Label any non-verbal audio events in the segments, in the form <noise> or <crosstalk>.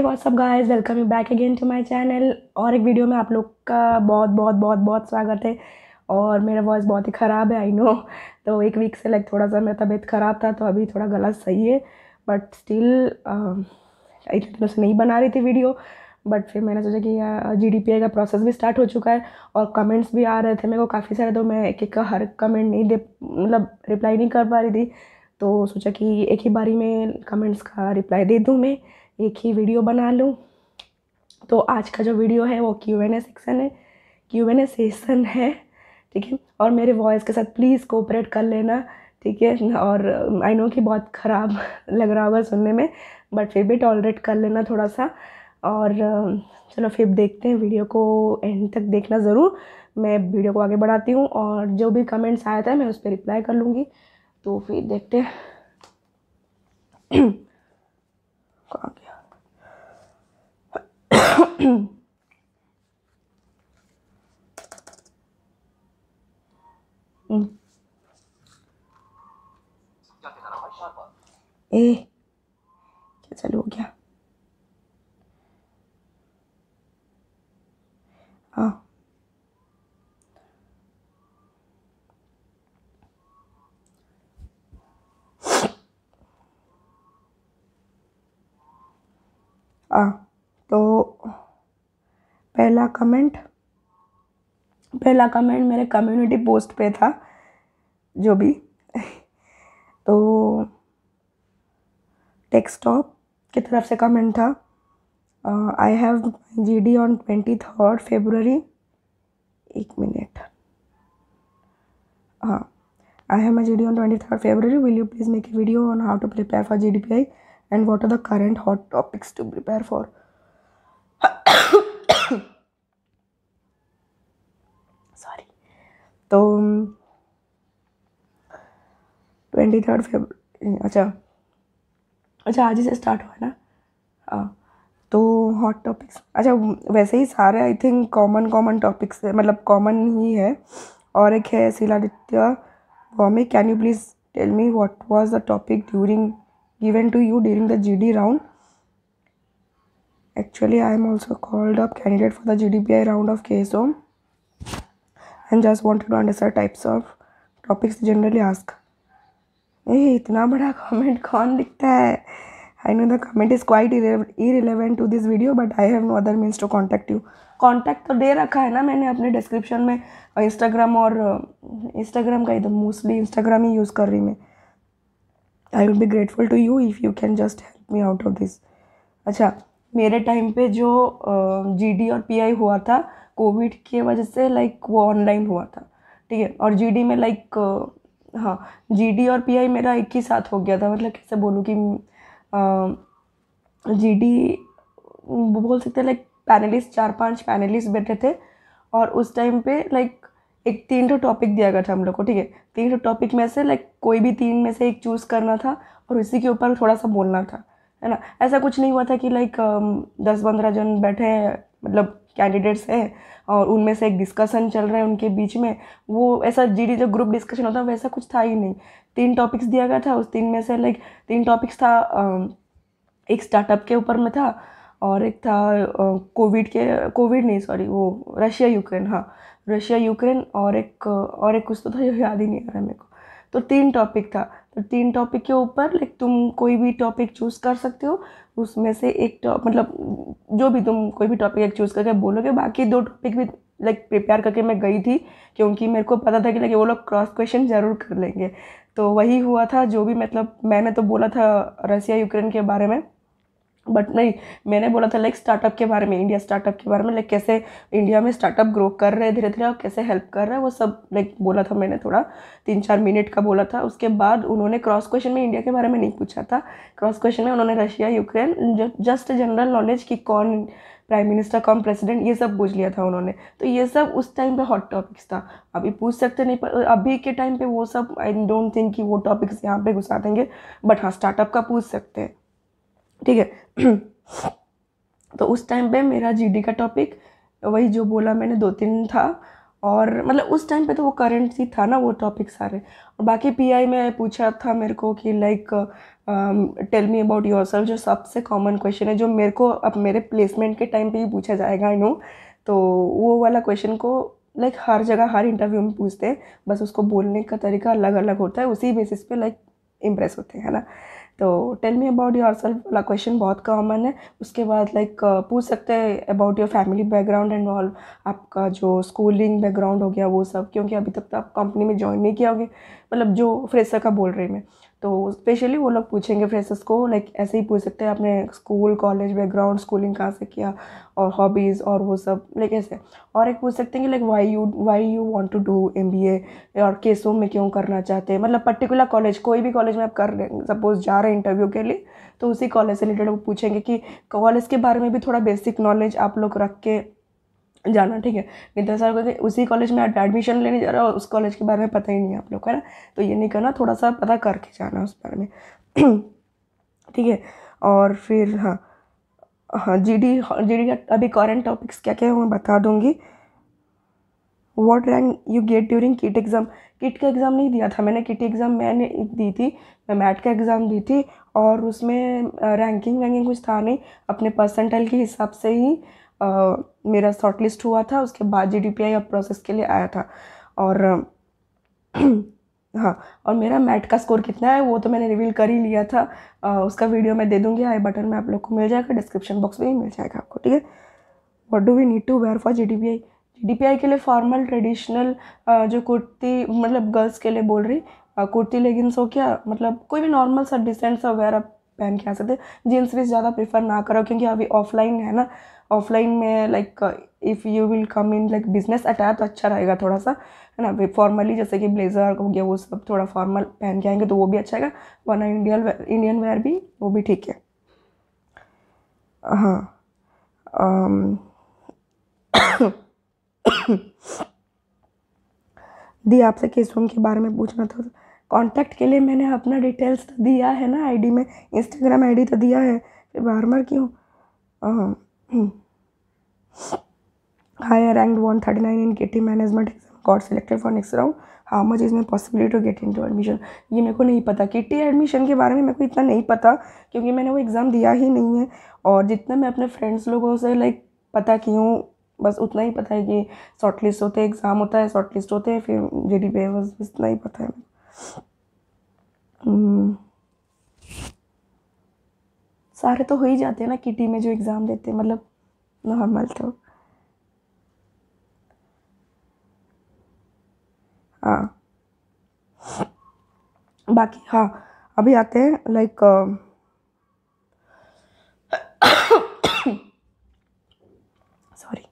Hey what's up guys welcome you back again to my channel और एक video में आप लोग का बहुत बहुत बहुत बहुत स्वागत है और मेरा वॉइस बहुत ही ख़राब है आई नो तो एक वीक से लाइक थोड़ा सा मेरा तबीयत ख़राब था तो अभी थोड़ा गला सही है बट स्टिल um, इतने दिनों से नहीं बना रही थी वीडियो बट फिर मैंने सोचा कि जी डी का प्रोसेस भी स्टार्ट हो चुका है और कमेंट्स भी आ रहे थे मेरे को काफ़ी सारे तो मैं एक एक का हर कमेंट नहीं दे मतलब रिप्लाई नहीं कर पा रही थी तो सोचा कि एक ही बारी में कमेंट्स का रिप्लाई दे दूँ मैं एक ही वीडियो बना लूँ तो आज का जो वीडियो है वो क्यू एन ए सेक्शन है क्यू एन ए सेशन है ठीक है और मेरे वॉइस के साथ प्लीज़ कोऑपरेट कर लेना ठीक है और आई um, नो कि बहुत ख़राब <laughs> लग रहा होगा सुनने में बट फिर भी टॉलरेट कर लेना थोड़ा सा और um, चलो फिर देखते हैं वीडियो को एंड तक देखना ज़रूर मैं वीडियो को आगे बढ़ाती हूँ और जो भी कमेंट्स आया था मैं उस पर रिप्लाई कर लूँगी तो फिर देखते हैं <clears throat> 응. ايه كذا الوجع اه اه ضوء पहला कमेंट पहला कमेंट मेरे कम्युनिटी पोस्ट पे था जो भी <laughs> तो टेक्सटॉप की तरफ से कमेंट था I have G D on twenty third February एक मिनट हाँ I have my G D on twenty third February will you please make a video on how to prepare for G D P I and what are the current hot topics to prepare for तो twenty third Feb अच्छा अच्छा आज ही से start हुआ ना हाँ तो hot topics अच्छा वैसे ही सारे I think common common topics है मतलब कॉमन ही है और एक है Shiladitya Bhowmik can you please tell me what was the topic during given to you during the G D round actually I am also up candidate for the G D P I round of K S O M and just wanted to understand types of topics generally ask a इतना बड़ा comment कौन लिखता है I know the comment is quite irrelevant to this video but I have no other means to contact you contact तो दे रखा है ना मैंने अपने डिस्क्रिप्शन में इंस्टाग्राम और इंस्टाग्राम uh, का इधर मोस्टली इंस्टाग्राम ही यूज़ कर रही मैं I would be grateful to you if you can just help me out of this अच्छा मेरे टाइम पे जो जी uh, डी और पी आई हुआ था कोविड के वजह से लाइक वो ऑनलाइन हुआ था ठीक है और जीडी में लाइक हाँ जीडी और पीआई मेरा एक ही साथ हो गया था मतलब कैसे बोलूँ कि जी डी बोल सकते हैं लाइक पैनलिस्ट चार पांच पैनलिस्ट बैठे थे और उस टाइम पे लाइक एक तीन ठो टॉपिक दिया गया था हम लोग को ठीक है तीन ठो टॉपिक में से लाइक कोई भी तीन में से एक चूज़ करना था और उसी के ऊपर थोड़ा सा बोलना था है ना ऐसा कुछ नहीं हुआ था कि लाइक दस पंद्रह जन बैठे हैं मतलब कैंडिडेट्स हैं और उनमें से एक डिस्कशन चल रहा है उनके बीच में वो ऐसा जी जो ग्रुप डिस्कशन होता है वैसा कुछ था ही नहीं तीन टॉपिक्स दिया गया था उस तीन में से लाइक तीन टॉपिक्स था एक स्टार्टअप के ऊपर में था और एक था कोविड के कोविड नहीं सॉरी वो रशिया यूक्रेन हाँ रशिया यूक्रेन और एक और एक कुछ तो था याद ही नहीं आ रहा मेरे को तो तीन टॉपिक था तीन टॉपिक के ऊपर लाइक तुम कोई भी टॉपिक चूज़ कर सकते हो उसमें से एक टॉप मतलब जो भी तुम कोई भी टॉपिक चूज़ करके बोलोगे बाकी दो टॉपिक भी लाइक प्रिपेयर करके मैं गई थी क्योंकि मेरे को पता था कि लाइक वो लोग क्रॉस क्वेश्चन ज़रूर कर लेंगे तो वही हुआ था जो भी मतलब मैंने तो बोला था रसिया यूक्रेन के बारे में बट नहीं मैंने बोला था लाइक स्टार्टअप के बारे में इंडिया स्टार्टअप के बारे में लाइक कैसे इंडिया में स्टार्टअप ग्रो कर रहे हैं धीरे धीरे और कैसे हेल्प कर रहे हैं वो सब लाइक बोला था मैंने थोड़ा तीन चार मिनट का बोला था उसके बाद उन्होंने क्रॉस क्वेश्चन में इंडिया के बारे में नहीं पूछा था क्रॉस क्वेश्चन में उन्होंने Russia Ukraine just general knowledge कि कौन प्राइम मिनिस्टर कौन प्रेसिडेंट ये सब पूछ लिया था उन्होंने तो ये सब उस टाइम पे हॉट टॉपिक्स था अभी पूछ सकते नहीं पर अभी के टाइम पे वो सब आई डोंट थिंक कि वो टॉपिक्स यहाँ पे घुसा देंगे बट हाँ स्टार्टअप का पूछ सकते हैं ठीक है <clears throat> तो उस टाइम पे मेरा जीडी का टॉपिक वही जो बोला मैंने दो तीन था और मतलब उस टाइम पे तो वो करंट ही था ना वो टॉपिक सारे और बाकी पीआई में पूछा था मेरे को कि like tell me about yourself जो सबसे कॉमन क्वेश्चन है जो मेरे को अब मेरे प्लेसमेंट के टाइम पे ही पूछा जाएगा आई नो तो वो वाला क्वेश्चन को लाइक हर जगह हर इंटरव्यू में पूछते हैं बस उसको बोलने का तरीका अलग अलग होता है उसी बेसिस पे लाइक इम्प्रेस होते हैं है ना तो tell me about yourself वाला क्वेश्चन बहुत कॉमन है उसके बाद लाइक like, पूछ सकते हैं about your family background and all आपका जो स्कूलिंग बैकग्राउंड हो गया वो सब क्योंकि अभी तक तो आप कंपनी में ज्वाइन नहीं किया होगी मतलब जो फ्रेशर का बोल रही मैं तो स्पेशली वो लोग पूछेंगे फ्रेशर्स को लाइक ऐसे ही पूछ सकते हैं आपने स्कूल कॉलेज बैकग्राउंड स्कूलिंग कहाँ से किया और हॉबीज़ और वो सब लाइक ऐसे और एक पूछ सकते हैं कि like why you why you want to do M B A और केसों में क्यों करना चाहते हैं मतलब पर्टिकुलर कॉलेज कोई भी कॉलेज में आप कर रहे हैं सपोज जा रहे हैं इंटरव्यू के लिए तो उसी कॉलेज से रिलेटेड वो पूछेंगे कि कॉलेज के बारे में भी थोड़ा बेसिक नॉलेज आप लोग रख के जाना ठीक है कि दस हज़ार उसी कॉलेज में एडमिशन लेने जा रहा है उस कॉलेज के बारे में पता ही नहीं है आप लोग है ना तो ये नहीं करना थोड़ा सा पता करके जाना उस बारे में <clears throat> ठीक है और फिर हाँ हाँ जी डी जी डी का अभी करेंट टॉपिक्स क्या क्या है मैं बता दूँगी what rank you get during KIIT exam KIIT का एग्ज़ाम नहीं दिया था मैंने किट एग्ज़ाम मैंने दी थी मैं मैट का एग्ज़ाम दी थी और उसमें रैंकिंग वैंकिंग कुछ था नहीं अपने परसेंटाइल के हिसाब से ही मेरा शॉर्ट लिस्ट हुआ था उसके बाद जी डी पी आई अब प्रोसेस के लिए आया था और हाँ और मेरा मैट का स्कोर कितना है वो तो मैंने रिवील कर ही लिया था आ, उसका वीडियो मैं दे दूंगी आई बटन में आप लोग को मिल जाएगा डिस्क्रिप्शन बॉक्स में ही मिल जाएगा आपको ठीक है what do we need to wear for G D P I G D के लिए फॉर्मल ट्रेडिशनल जो कुर्ती मतलब गर्ल्स के लिए बोल रही कुर्ती लेगिंग्स हो क्या मतलब कोई भी नॉर्मल सा डिसेंट सा वेयर आप पहन के आ सकते जीन्स भी ज़्यादा प्रीफर ना करो क्योंकि अभी ऑफलाइन है ना ऑफलाइन में like if you will come in like business attire तो अच्छा रहेगा थोड़ा सा है ना फॉर्मली जैसे कि ब्लेजर हो गया वो सब थोड़ा फॉर्मल पहन के आएंगे तो वो भी अच्छा है वरना इंडियन इंडियन वेयर भी वो भी ठीक है हाँ um, <coughs> दी आपसे किस रूम के बारे में पूछना था कांटेक्ट के लिए मैंने अपना डिटेल्स तो दिया है ना आईडी में इंस्टाग्राम आईडी तो दिया है फिर बार बार क्यों हाँ, हम्म। Thirty nine in K T management exam got selected for next round how much is is possibility to get into admission ये मेरे को नहीं पता के टी एडमिशन के बारे में मेरे को इतना नहीं पता क्योंकि मैंने वो एग्ज़ाम दिया ही नहीं है और जितना मैं अपने फ्रेंड्स लोगों से लाइक पता की हूँ बस उतना ही पता है कि शॉर्ट लिस्ट होते हैं एग्ज़ाम होता है शॉर्ट लिस्ट होते हैं फिर जे डी पे बस इतना ही पता है हम्म। सारे तो हो ही जाते हैं ना किटी में जो एग्ज़ाम देते हैं मतलब नॉर्मल तो हाँ बाकी हाँ अभी आते हैं लाइक सॉरी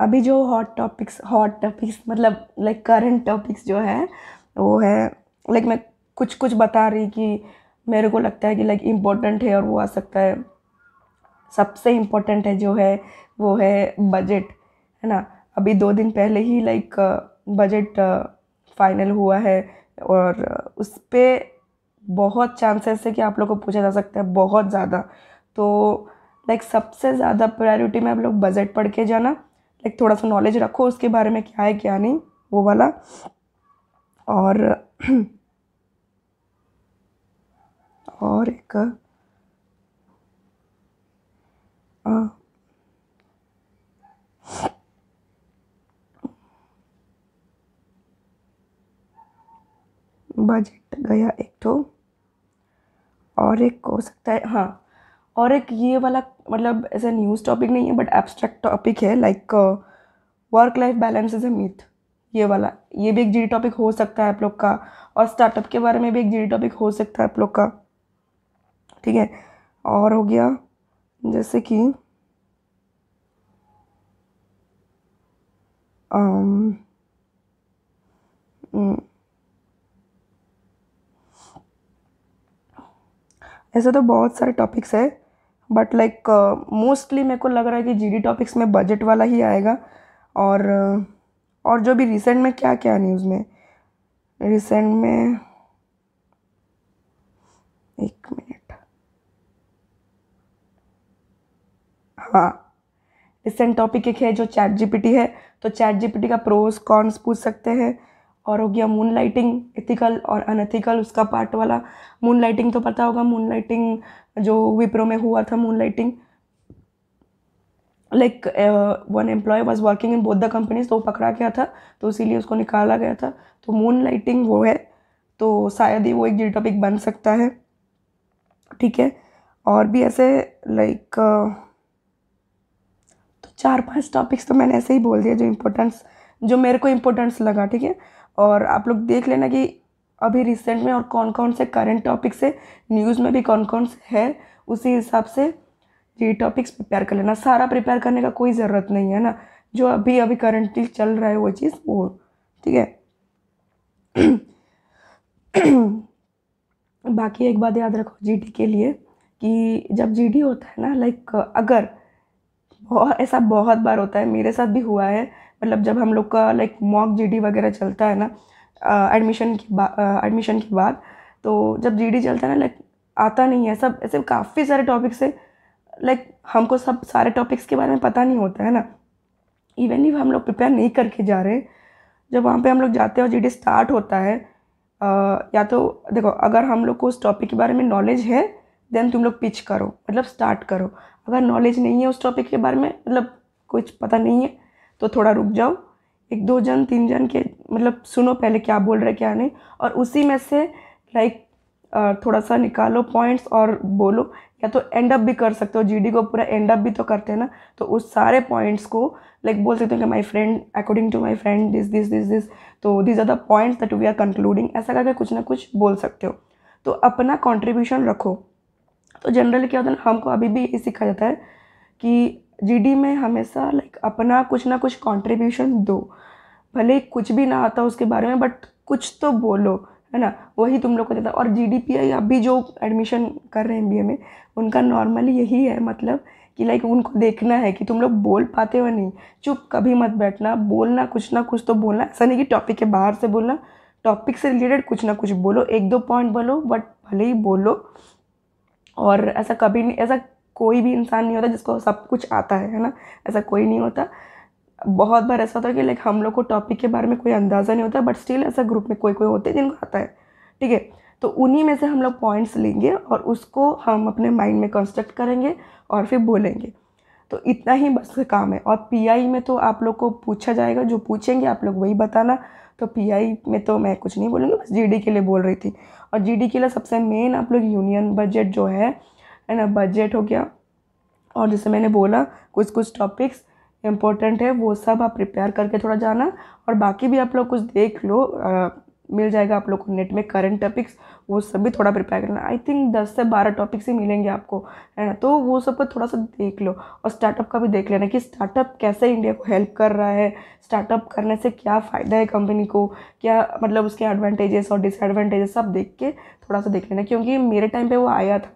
अभी जो हॉट टॉपिक्स हॉट टॉपिक्स मतलब लाइक करंट टॉपिक्स जो है वो है लाइक मैं कुछ कुछ बता रही कि मेरे को लगता है कि लाइक इम्पोर्टेंट है और वो आ सकता है सबसे इम्पोर्टेंट है जो है वो है बजट है ना अभी दो दिन पहले ही लाइक बजट फाइनल हुआ है और उस पर बहुत चांसेस है कि आप लोग को पूछा जा सकता है बहुत ज़्यादा तो लाइक सबसे ज़्यादा प्रायोरिटी में आप लोग बजट पढ़ के जाना लाइक थोड़ा सा नॉलेज रखो उसके बारे में क्या है क्या नहीं वो वाला और <clears throat> और एक बजट गया एक तो और एक हो सकता है हाँ और एक ये वाला मतलब ऐसा न्यूज़ टॉपिक नहीं है बट एब्स्ट्रैक्ट टॉपिक है like work life balance is a myth ये वाला ये भी एक जी टॉपिक हो सकता है आप लोग का और स्टार्टअप के बारे में भी एक जी टॉपिक हो सकता है आप लोग का ठीक है और हो गया जैसे कि आम, हम्म, ऐसे तो बहुत सारे टॉपिक्स है बट लाइक मोस्टली मेरे को लग रहा है कि जीडी टॉपिक्स में बजट वाला ही आएगा और और जो भी रिसेंट में क्या क्या न्यूज़ में रिसेंट में एक हाँ रिसेंट टॉपिक एक है जो चैट जीपीटी है तो चैट जीपीटी का प्रोस कॉन्स पूछ सकते हैं और हो गया मून लाइटिंग एथिकल और अनएथिकल उसका पार्ट वाला मून लाइटिंग तो पता होगा मून लाइटिंग जो विप्रो में हुआ था moonlighting like one employee was working in both the companies तो वो पकड़ा गया था तो इसीलिए उसको निकाला गया था तो मून लाइटिंग वो है तो शायद ही वो एक टॉपिक बन सकता है ठीक है और भी ऐसे लाइक like, uh, चार पांच टॉपिक्स तो मैंने ऐसे ही बोल दिया जो इम्पोर्टेंस जो मेरे को इम्पोर्टेंस लगा ठीक है और आप लोग देख लेना कि अभी रिसेंट में और कौन कौन से करंट टॉपिक्स है न्यूज़ में भी कौन कौन से है उसी हिसाब से ये टॉपिक्स प्रिपेयर कर लेना सारा प्रिपेयर करने का कोई ज़रूरत नहीं है ना जो अभी अभी करंटली चल रहा है वो चीज़ वो ठीक है बाकी एक बात याद रखो जीडी के लिए कि जब जीडी होता है ना लाइक अगर बहुत ऐसा बहुत बार होता है मेरे साथ भी हुआ है मतलब जब हम लोग का लाइक मॉक जीडी वगैरह चलता है ना एडमिशन के बाद एडमिशन के बाद तो जब जीडी चलता है ना लाइक आता नहीं है सब ऐसे काफ़ी सारे टॉपिक्स है लाइक हमको सब सारे टॉपिक्स के बारे में पता नहीं होता है ना इवन इफ हम लोग प्रिपेयर नहीं करके जा रहे जब वहाँ पे हम लोग जाते हैं और जीडी स्टार्ट होता है आ, या तो देखो अगर हम लोग को उस टॉपिक के बारे में नॉलेज है देन तुम लोग पिच करो मतलब स्टार्ट करो अगर नॉलेज नहीं है उस टॉपिक के बारे में मतलब कुछ पता नहीं है तो थोड़ा रुक जाओ एक दो जन तीन जन के मतलब सुनो पहले क्या बोल रहे क्या नहीं और उसी में से लाइक थोड़ा सा निकालो पॉइंट्स और बोलो या तो एंड अप भी कर सकते हो जीडी को पूरा एंड अप भी तो करते हैं ना तो उस सारे पॉइंट्स को लाइक बोल सकते हो कि my friend according to my friend this this this this तो this are the points that we are concluding ऐसा करके कुछ ना कुछ बोल सकते हो तो अपना कॉन्ट्रीब्यूशन रखो तो जनरल क्या होता है ना हमको अभी भी ये सीखा जाता है कि जीडी में हमेशा लाइक अपना कुछ ना कुछ कंट्रीब्यूशन दो भले कुछ भी ना आता उसके बारे में बट कुछ तो बोलो है ना वही तुम लोग को देता और जी अभी जो एडमिशन कर रहे हैं एम में उनका नॉर्मली यही है मतलब कि लाइक उनको देखना है कि तुम लोग बोल पाते हो नहीं चुप कभी मत बैठना बोलना कुछ ना कुछ तो बोलना ऐसा नहीं कि टॉपिक के बाहर से बोलना टॉपिक से रिलेटेड कुछ ना कुछ बोलो एक दो पॉइंट बोलो बट भले ही बोलो और ऐसा कभी नहीं ऐसा कोई भी इंसान नहीं होता जिसको सब कुछ आता है है ना ऐसा कोई नहीं होता बहुत बार ऐसा होता है कि लाइक हम लोग को टॉपिक के बारे में कोई अंदाज़ा नहीं होता बट स्टिल ऐसा ग्रुप में कोई कोई होते जिनको आता है ठीक है तो उन्हीं में से हम लोग पॉइंट्स लेंगे और उसको हम अपने माइंड में कंस्ट्रक्ट करेंगे और फिर बोलेंगे तो इतना ही बस काम है और पीआई में तो आप लोग को पूछा जाएगा जो पूछेंगे आप लोग वही बताना तो पीआई में तो मैं कुछ नहीं बोलूँगी बस जीडी के लिए बोल रही थी और जीडी के लिए सबसे मेन आप लोग यूनियन बजट जो है है ना बजट हो गया और जैसे मैंने बोला कुछ कुछ टॉपिक्स इम्पोर्टेंट है वो सब आप प्रिपेयर करके थोड़ा जाना और बाकी भी आप लोग कुछ देख लो आ, मिल जाएगा आप लोग को नेट में करंट टॉपिक्स वो सब भी थोड़ा प्रिपेयर करना आई थिंक दस से बारह टॉपिक्स ही मिलेंगे आपको है ना तो वो सब पर थोड़ा सा देख लो और स्टार्टअप का भी देख लेना कि स्टार्टअप कैसे इंडिया को हेल्प कर रहा है स्टार्टअप करने से क्या फ़ायदा है कंपनी को क्या मतलब उसके एडवांटेजेस और डिसएडवांटेजेस सब देख के थोड़ा सा देख लेना क्योंकि मेरे टाइम पर वो आया था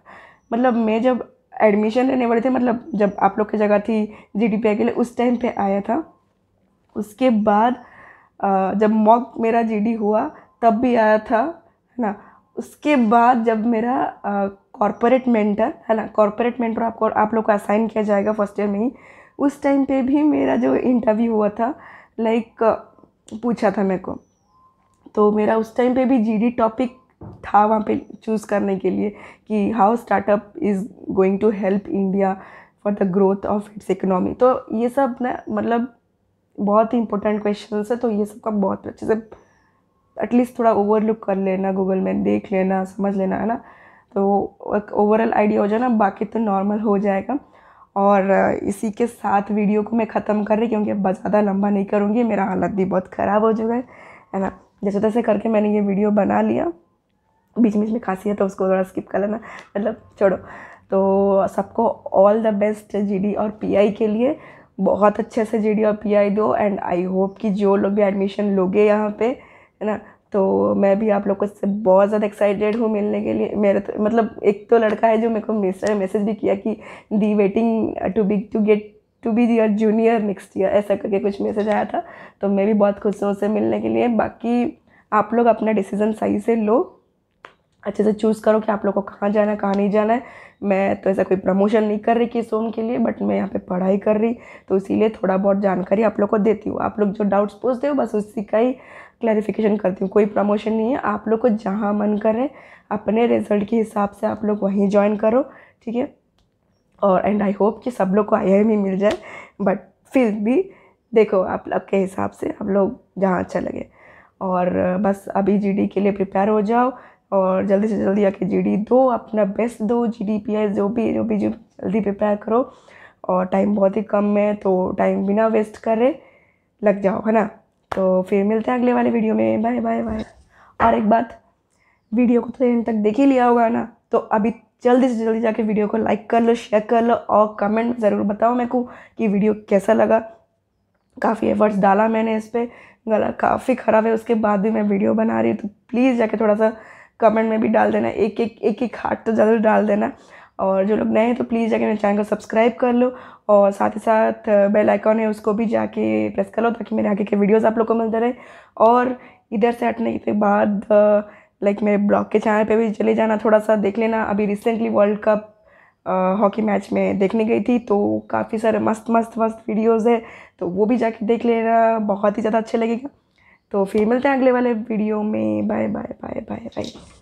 मतलब मैं जब एडमिशन लेने वाले थे मतलब जब आप लोग की जगह थी जी के लिए उस टाइम पर आया था उसके बाद जब मॉक मेरा जीडी हुआ तब भी आया था है ना उसके बाद जब मेरा कॉरपोरेट मेंटर है ना कॉरपोरेट मेंटर आपको आप लोग को असाइन किया जाएगा फर्स्ट ईयर में ही उस टाइम पे भी मेरा जो इंटरव्यू हुआ था लाइक पूछा था मेरे को तो मेरा उस टाइम पे भी जीडी टॉपिक था वहाँ पे चूज़ करने के लिए कि how startup is going to help India for the growth of its economy तो ये सब ना मतलब बहुत ही इंपॉर्टेंट क्वेश्चन है तो ये सब का बहुत अच्छे से एटलीस्ट थोड़ा ओवरलुक कर लेना गूगल में देख लेना समझ लेना है ना तो एक ओवरऑल आइडिया हो जाए ना बाकी तो नॉर्मल हो जाएगा और इसी के साथ वीडियो को मैं ख़त्म कर रही क्योंकि अब ज़्यादा लंबा नहीं करूँगी मेरा हालत भी बहुत ख़राब हो चुका है है ना जैसे तैसे करके मैंने ये वीडियो बना लिया बीच बीच में खासी है तो उसको थोड़ा स्किप कर लेना मतलब छोड़ो तो सबको ऑल द बेस्ट जी और पी के लिए बहुत अच्छे से जी और पी दो एंड आई होप कि जो लोग भी एडमिशन लोगे यहाँ पर है ना तो मैं भी आप को से बहुत ज़्यादा एक्साइटेड हूँ मिलने के लिए मेरे तो मतलब एक तो लड़का है जो मेरे को मैसेज भी किया कि the waiting to be to get to be their junior next year ऐसा करके कुछ मैसेज आया था तो मैं भी बहुत खुश हूँ उससे मिलने के लिए बाकी आप लोग अपना डिसीज़न सही से लो अच्छे से चूज़ करो कि आप लोग को कहाँ जाना है कहाँ नहीं जाना है मैं तो ऐसा कोई प्रमोशन नहीं कर रही कि सोम के लिए बट मैं यहाँ पे पढ़ाई कर रही तो इसीलिए थोड़ा बहुत जानकारी आप लोग को देती हूँ आप लोग जो डाउट्स पूछते हो बस उसी का ही क्लैरिफिकेशन करती हूँ कोई प्रमोशन नहीं है आप लोग को जहाँ मन करे अपने रिजल्ट के हिसाब से आप लोग वहीं ज्वाइन करो ठीक है और एंड आई होप कि सब लोग को आई मिल जाए बट फिर भी देखो आप लोग के हिसाब से आप लोग जहाँ अच्छा लगे और बस अभी जीडी के लिए प्रिपेयर हो जाओ और जल्दी से जल्दी आके डी दो अपना बेस्ट दो जी डी पी एस जो भी जो भी जो जल्दी प्रिपेयर करो और टाइम बहुत ही कम है तो टाइम बिना वेस्ट करे लग जाओ है ना तो फिर मिलते हैं अगले वाले वीडियो में बाय बाय बाय और एक बात वीडियो को तो एंड तक देख ही लिया होगा ना तो अभी जल्दी से जल्दी जाके वीडियो को लाइक कर लो शेयर कर लो और कमेंट ज़रूर बताओ मेरे को कि वीडियो कैसा लगा काफ़ी एफर्ट्स डाला मैंने इस पर गला काफ़ी ख़राब है उसके बाद भी मैं वीडियो बना रही हूँ तो प्लीज़ जाके थोड़ा सा कमेंट में भी डाल देना एक एक एक एक हार्ट तो ज़रूर डाल देना और जो लोग नए हैं तो प्लीज़ जाके मेरे चैनल को सब्सक्राइब कर लो और साथ ही साथ बेल आइकॉन है उसको भी जाके प्रेस कर लो ताकि मेरे आगे के वीडियोज़ आप लोग को मिलते रहे और इधर से हटने के बाद लाइक मेरे ब्लॉग के चैनल पर भी चले जाना थोड़ा सा देख लेना अभी recently world cup hockey match में देखने गई थी तो काफ़ी सारे मस्त मस्त मस्त वीडियोज़ है तो वो भी जाके देख लेना बहुत ही ज़्यादा अच्छे लगेगा तो फिर मिलते हैं अगले वाले वीडियो में bye bye bye bye bye